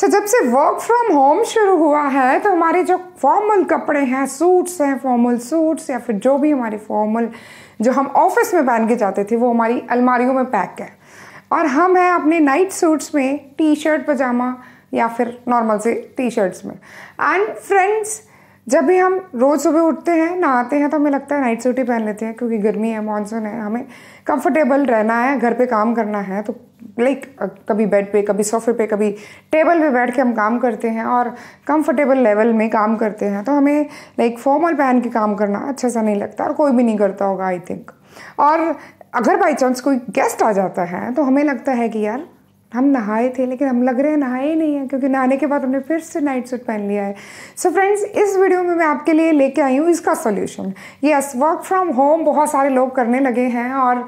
sir जब से work from home शुरू हुआ है तो हमारे जो फॉर्मल कपड़े हैं सूट्स हैं फॉर्मल सूट्स या फिर जो भी हमारे फॉर्मल जो हम ऑफिस में पहन के जाते थे वो हमारी अलमारियों में पैक है और हम हैं अपने नाइट सूट्स में टी शर्ट पजामा या फिर नॉर्मल से टी शर्ट्स में एंड फ्रेंड्स जब भी हम रोज़ सुबह उठते हैं नहाते हैं तो हमें लगता है नाइट सूट ही पहन लेते हैं क्योंकि गर्मी है मानसून है हमें कंफर्टेबल रहना है घर पे काम करना है तो लाइक कभी बेड पे कभी सोफे पे कभी टेबल पे बैठ के हम काम करते हैं और कंफर्टेबल लेवल में काम करते हैं तो हमें लाइक फॉर्मल पहन के काम करना अच्छा सा नहीं लगता और कोई भी नहीं करता होगा आई थिंक और अगर बाई चांस कोई गेस्ट आ जाता है तो हमें लगता है कि यार हम नहाए थे लेकिन हम लग रहे हैं नहाए ही नहीं है क्योंकि नहाने के बाद हमने फिर से नाइट सूट पहन लिया है सो so फ्रेंड्स इस वीडियो में मैं आपके लिए लेके आई हूँ इसका solution yes work from home बहुत सारे लोग करने लगे हैं और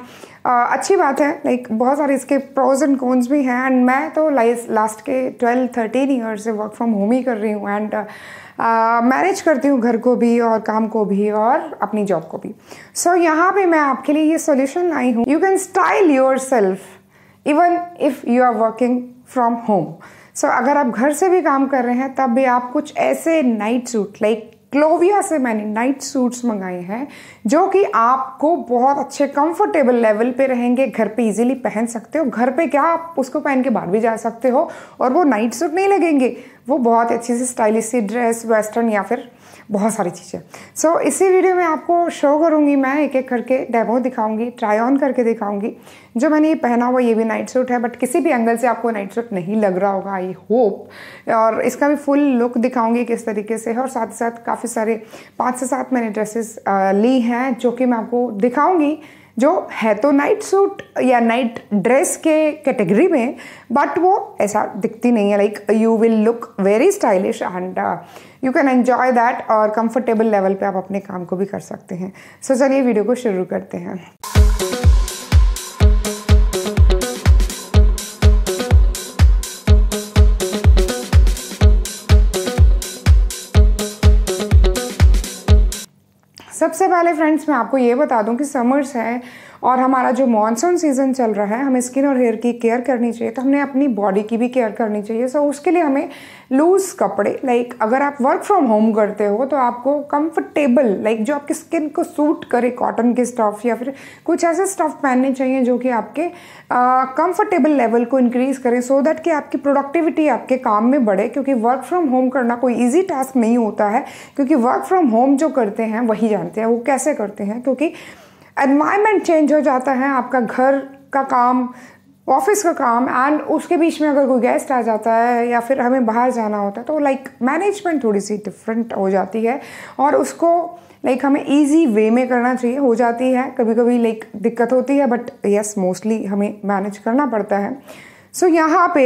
आ, अच्छी बात है लाइक बहुत सारे इसके प्रोज एंड कॉन्स भी हैं एंड मैं तो लास्ट के ट्वेल्व थर्टीन ईयर्स से वर्क फ्रॉम होम ही कर रही हूँ एंड मैनेज करती हूँ घर को भी और काम को भी और अपनी जॉब को भी सो so, यहाँ पे मैं आपके लिए ये सोल्यूशन लाई हूँ you can style yourself even if you are working from home so अगर आप घर से भी काम कर रहे हैं तब भी आप कुछ ऐसे नाइट सूट लाइक क्लोविया से मैंने नाइट सूट्स मंगाए हैं जो कि आपको बहुत अच्छे कंफर्टेबल लेवल पे रहेंगे घर पे इजीली पहन सकते हो घर पे क्या आप उसको पहन के बाहर भी जा सकते हो और वो नाइट सूट नहीं लगेंगे वो बहुत अच्छी सी स्टाइलिश सी ड्रेस वेस्टर्न या फिर बहुत सारी चीज़ें सो so, इसी वीडियो में आपको शो करूँगी मैं एक एक करके डेमो दिखाऊँगी ट्राई ऑन करके दिखाऊँगी जो मैंने ये पहना हुआ ये भी नाइट सूट है बट किसी भी एंगल से आपको नाइट सूट नहीं लग रहा होगा आई होप और इसका भी फुल लुक दिखाऊँगी किस तरीके से है और साथ ही साथ काफ़ी सारे पाँच से सात मैंने ड्रेसेस ली हैं जो कि मैं आपको दिखाऊँगी जो है तो नाइट सूट या नाइट ड्रेस के कैटेगरी में बट वो ऐसा दिखती नहीं है like you will look very stylish and you can enjoy that और कंफर्टेबल लेवल पे आप अपने काम को भी कर सकते हैं सो so, चलिए वीडियो को शुरू करते हैं सबसे पहले फ्रेंड्स मैं आपको ये बता दूं कि समर्स है और हमारा जो मानसून सीज़न चल रहा है हमें स्किन और हेयर की केयर करनी चाहिए तो हमने अपनी बॉडी की भी केयर करनी चाहिए सो उसके लिए हमें लूज़ कपड़े लाइक अगर आप वर्क फ्रॉम होम करते हो तो आपको कंफर्टेबल लाइक जो आपकी स्किन को सूट करे कॉटन के स्टफ़ या फिर कुछ ऐसे स्टफ़ पहनने चाहिए जो कि आपके कंफर्टेबल लेवल को इंक्रीज़ करें सो so दैट कि आपकी प्रोडक्टिविटी आपके काम में बढ़े क्योंकि वर्क फ्रॉम होम करना कोई ईजी टास्क नहीं होता है क्योंकि वर्क फ्रॉम होम जो करते हैं वही जानते हैं वो कैसे करते हैं क्योंकि एनवायरमेंट चेंज हो जाता है आपका घर का काम ऑफिस का काम एंड उसके बीच में अगर कोई गेस्ट आ जाता है या फिर हमें बाहर जाना होता है तो लाइक मैनेजमेंट थोड़ी सी डिफरेंट हो जाती है और उसको लाइक हमें इजी वे में करना चाहिए हो जाती है कभी कभी लाइक दिक्कत होती है बट यस मोस्टली हमें मैनेज करना पड़ता है सो so, यहाँ पे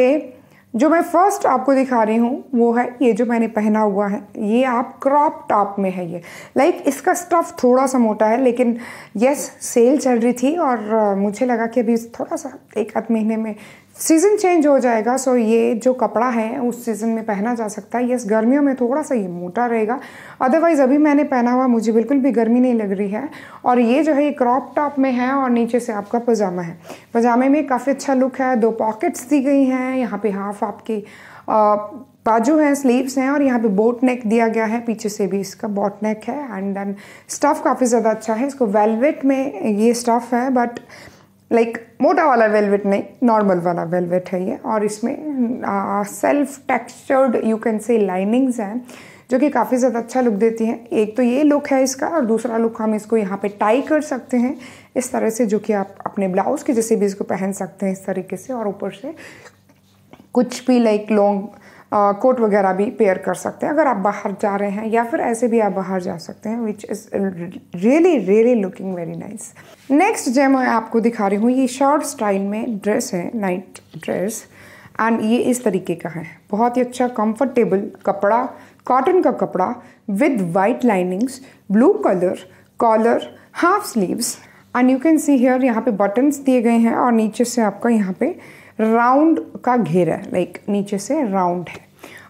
जो मैं फर्स्ट आपको दिखा रही हूँ वो है ये जो मैंने पहना हुआ है ये आप क्रॉप टॉप में है ये लाइक like, इसका स्टफ़ थोड़ा सा मोटा है लेकिन यस सेल चल रही थी और मुझे लगा कि अभी थोड़ा सा एक आध महीने में सीज़न चेंज हो जाएगा सो ये जो कपड़ा है उस सीज़न में पहना जा सकता है यस गर्मियों में थोड़ा सा ये मोटा रहेगा अदरवाइज़ अभी मैंने पहना हुआ मुझे बिल्कुल भी गर्मी नहीं लग रही है और ये जो है ये क्रॉप टॉप में है और नीचे से आपका पजामा है पजामे में काफ़ी अच्छा लुक है दो पॉकेट्स दी गई हैं यहाँ पे हाफ आपकी बाजू हैं स्लीव्स हैं और यहाँ पे बोट नेक दिया गया है पीछे से भी इसका बोट नेक है एंड देन स्टफ़ काफ़ी ज़्यादा अच्छा है इसको वेलवेट में ये स्टफ़ है बट लाइक मोटा वाला वेलवेट नहीं नॉर्मल वाला वेलवेट है ये और इसमें self textured you can see linings हैं जो कि काफ़ी ज़्यादा अच्छा लुक देती हैं एक तो ये लुक है इसका और दूसरा लुक हम इसको यहाँ पे टाई कर सकते हैं इस तरह से जो कि आप अपने ब्लाउज़ के जैसे भी इसको पहन सकते हैं इस तरीके से और ऊपर से कुछ भी लाइक लॉन्ग कोट वगैरह भी पेयर कर सकते हैं अगर आप बाहर जा रहे हैं या फिर ऐसे भी आप बाहर जा सकते हैं which is really really looking very nice next जो मैं आपको दिखा रही हूँ ये शॉर्ट स्टाइल में ड्रेस है नाइट ड्रेस एंड ये इस तरीके का है बहुत ही अच्छा कंफर्टेबल कपड़ा कॉटन का कपड़ा with white linings blue colour collar half sleeves and you can see here यहाँ पे बटन्स दिए गए हैं और नीचे से आपका यहाँ पे राउंड का घेरा है लाइक नीचे से राउंड है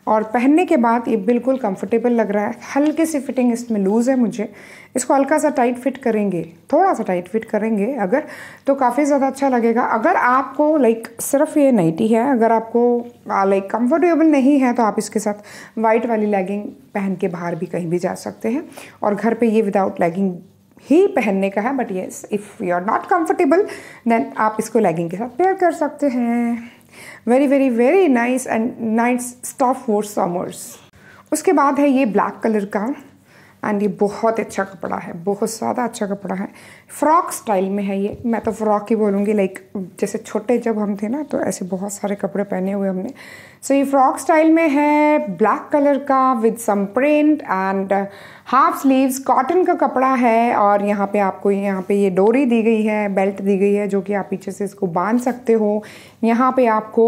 और पहनने के बाद ये बिल्कुल कंफर्टेबल लग रहा है हल्के सी फिटिंग इसमें लूज़ है मुझे इसको हल्का सा टाइट फिट करेंगे थोड़ा सा टाइट फिट करेंगे अगर तो काफ़ी ज़्यादा अच्छा लगेगा अगर आपको लाइक सिर्फ ये नाइटी है अगर आपको लाइक कंफर्टेबल नहीं है तो आप इसके साथ वाइट वाली लेगिंग पहन के बाहर भी कहीं भी जा सकते हैं और घर पर ये विदाउट लेगिंग ही पहनने का है but yes if you are not comfortable then आप इसको लेगिंग के साथ पेयर कर सकते हैं very very very nice and nice stuff for summers उसके बाद है ये ब्लैक कलर का एंड ये बहुत अच्छा कपड़ा है बहुत ज़्यादा अच्छा कपड़ा है फ्रॉक स्टाइल में है ये मैं तो फ्रॉक ही बोलूँगी लाइक जैसे छोटे जब हम थे ना तो ऐसे बहुत सारे कपड़े पहने हुए हमने सो so, ये फ्रॉक स्टाइल में है ब्लैक कलर का with some print and half sleeves cotton का कपड़ा है और यहाँ पे आपको यहाँ पे ये डोरी दी गई है बेल्ट दी गई है जो कि आप पीछे से इसको बांध सकते हो यहाँ पे आपको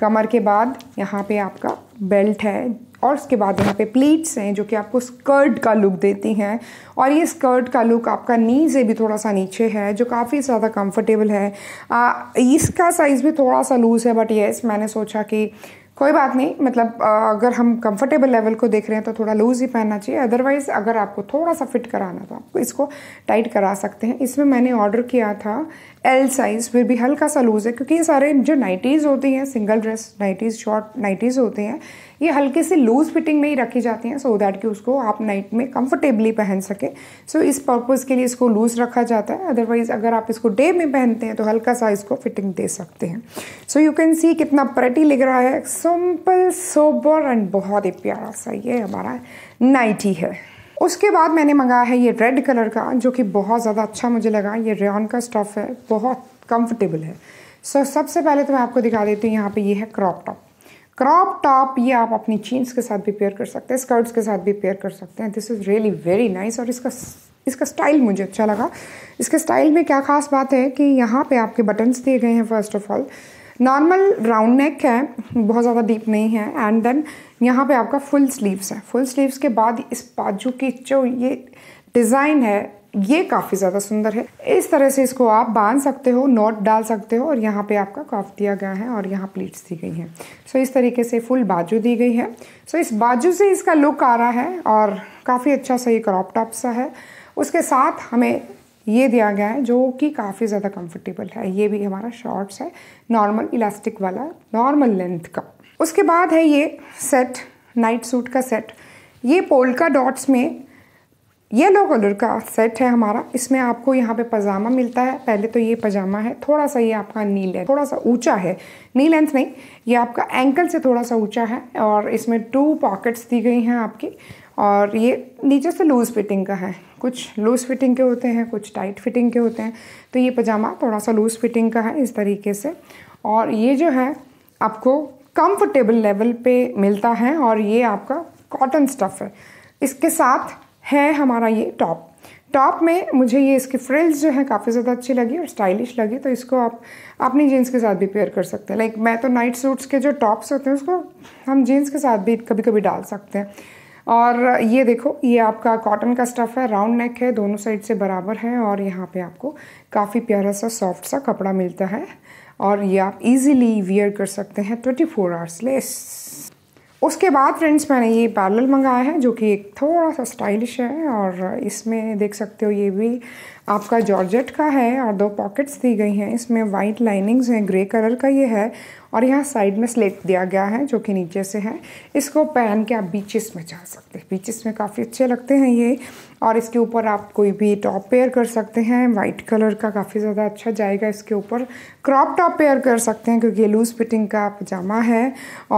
कमर के बाद यहाँ पे आपका बेल्ट है और उसके बाद यहाँ पे प्लेट्स हैं जो कि आपको स्कर्ट का लुक देती हैं और ये स्कर्ट का लुक आपका नी से भी थोड़ा सा नीचे है जो काफ़ी ज़्यादा कंफर्टेबल है आ, इसका साइज़ भी थोड़ा सा लूज़ है बट येस मैंने सोचा कि कोई बात नहीं मतलब अगर हम कंफर्टेबल लेवल को देख रहे हैं तो थोड़ा लूज़ ही पहनना चाहिए अदरवाइज़ अगर आपको थोड़ा सा फिट कराना तो आप इसको टाइट करा सकते हैं इसमें मैंने ऑर्डर किया था एल साइज़ फिर भी हल्का सा लूज़ है क्योंकि ये सारे जो नाइटीज़ होती हैं single dress nighties short nighties होते हैं ये हल्के से लूज़ फिटिंग में ही रखी जाती हैं सो दैट कि उसको आप नाइट में कंफर्टेबली पहन सकें सो so इस पर्पज़ के लिए इसको लूज़ रखा जाता है अदरवाइज़ अगर आप इसको डे में पहनते हैं तो हल्का सा इसको फिटिंग दे सकते हैं सो यू कैन सी कितना प्रटी लग रहा है सिंपल सोबर एंड बहुत ही प्यारा सा ये हमारा नाइटी है उसके बाद मैंने मंगाया है ये रेड कलर का जो कि बहुत ज़्यादा अच्छा मुझे लगा ये रेन का स्टफ़ है बहुत कंफर्टेबल है सो so, सबसे पहले तो मैं आपको दिखा देती हूँ यहाँ पे ये है क्रॉप टॉप क्रॉप टॉप ये आप अपनी जीन्स के साथ भी पेयर कर सकते हैं स्कर्ट्स के साथ भी पेयर कर सकते हैं this is really very nice और इसका इसका स्टाइल मुझे अच्छा लगा इसके स्टाइल में क्या खास बात है कि यहाँ पे आपके बटन्स दिए गए हैं first of all normal round neck है बहुत ज़्यादा डीप नहीं है एंड देन यहाँ पे आपका फुल स्लीव्स है फुल स्लीव्स के बाद इस बाजू की जो ये डिज़ाइन है ये काफ़ी ज़्यादा सुंदर है इस तरह से इसको आप बांध सकते हो नोट डाल सकते हो और यहाँ पे आपका कॉफ दिया गया है और यहाँ प्लीट्स दी गई हैं सो इस तरीके से फुल बाजू दी गई है सो इस बाजू से इसका लुक आ रहा है और काफ़ी अच्छा सा ये क्रॉप टॉप सा है उसके साथ हमें ये दिया गया है जो कि काफ़ी ज़्यादा कंफर्टेबल है ये भी हमारा शॉर्ट्स है नॉर्मल इलास्टिक वाला नॉर्मल लेंथ का उसके बाद है ये सेट नाइट सूट का सेट ये पोलका डॉट्स में येलो कलर का सेट है हमारा इसमें आपको यहाँ पे पजामा मिलता है पहले तो ये पजामा है थोड़ा सा ये आपका नी लेंथ थोड़ा सा ऊंचा है नी लेंथ नहीं ये आपका एंकल से थोड़ा सा ऊंचा है और इसमें टू पॉकेट्स दी गई हैं आपकी और ये नीचे से लूज़ फिटिंग का है कुछ लूज़ फिटिंग के होते हैं कुछ टाइट फिटिंग के होते हैं तो ये पजामा थोड़ा सा लूज़ फिटिंग का है इस तरीके से और ये जो है आपको कंफर्टेबल लेवल पे मिलता है और ये आपका कॉटन स्टफ़ है इसके साथ है हमारा ये टॉप टॉप में मुझे ये इसकी फ्रिल्स जो है काफ़ी ज़्यादा अच्छी लगी और स्टाइलिश लगी तो इसको आप अपनी जीन्स के साथ भी पेयर कर सकते हैं लाइक मैं तो नाइट सूट्स के जो टॉप्स होते हैं उसको हम जीन्स के साथ भी कभी कभी डाल सकते हैं और ये देखो ये आपका कॉटन का स्टफ़ है राउंड नेक है दोनों साइड से बराबर है और यहाँ पे आपको काफ़ी प्यारा सा सॉफ्ट सा कपड़ा मिलता है और ये आप इजीली वियर कर सकते हैं ट्वेंटी फोर आवर्स लेस उसके बाद फ्रेंड्स मैंने ये पैरल मंगाया है जो कि एक थोड़ा सा स्टाइलिश है और इसमें देख सकते हो ये भी आपका जॉर्जेट का है और दो पॉकेट्स दी गई हैं इसमें वाइट लाइनिंग्स हैं ग्रे कलर का ये है और यहाँ साइड में स्लेट दिया गया है जो कि नीचे से है इसको पहन के आप बीचेस में जा सकते हैं बीचेस में काफ़ी अच्छे लगते हैं ये और इसके ऊपर आप कोई भी टॉप पेयर कर सकते हैं वाइट कलर का काफ़ी ज़्यादा अच्छा जाएगा इसके ऊपर क्रॉप टॉप पेयर कर सकते हैं क्योंकि ये लूज़ फिटिंग का पजामा है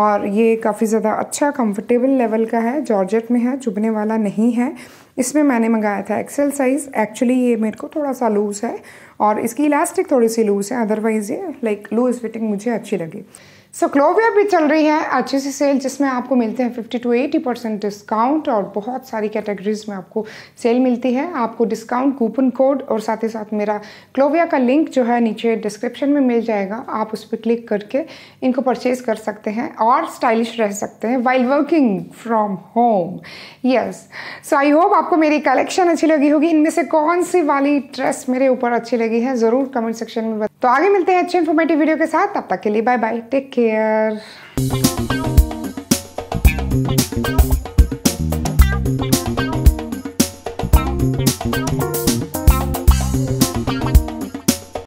और ये काफ़ी ज़्यादा अच्छा कंफर्टेबल लेवल का है जॉर्जेट में है चुभने वाला नहीं है इसमें मैंने मंगाया था एक्सेल साइज़ एक्चुअली ये मेरे को थोड़ा सा लूज़ है और इसकी इलास्टिक थोड़ी सी लूज़ है अदरवाइज़ ये लाइक लूज़ फिटिंग मुझे अच्छी लगी सो क्लोविया भी चल रही है अच्छी सी सेल जिसमें आपको मिलते हैं 50 टू 80 परसेंट डिस्काउंट और बहुत सारी कैटेगरीज में आपको सेल मिलती है आपको डिस्काउंट कूपन कोड और साथ ही साथ मेरा क्लोविया का लिंक जो है नीचे डिस्क्रिप्शन में मिल जाएगा आप उस पर क्लिक करके इनको परचेज कर सकते हैं और स्टाइलिश रह सकते हैं while working from home yes so I hope आपको मेरी कलेक्शन अच्छी लगी होगी इनमें से कौन सी वाली ड्रेस मेरे ऊपर अच्छी लगी है ज़रूर कमेंट सेक्शन में तो आगे मिलते हैं अच्छे इन्फॉर्मेटिव वीडियो के साथ तब तक के लिए बाय बाय टेक केयर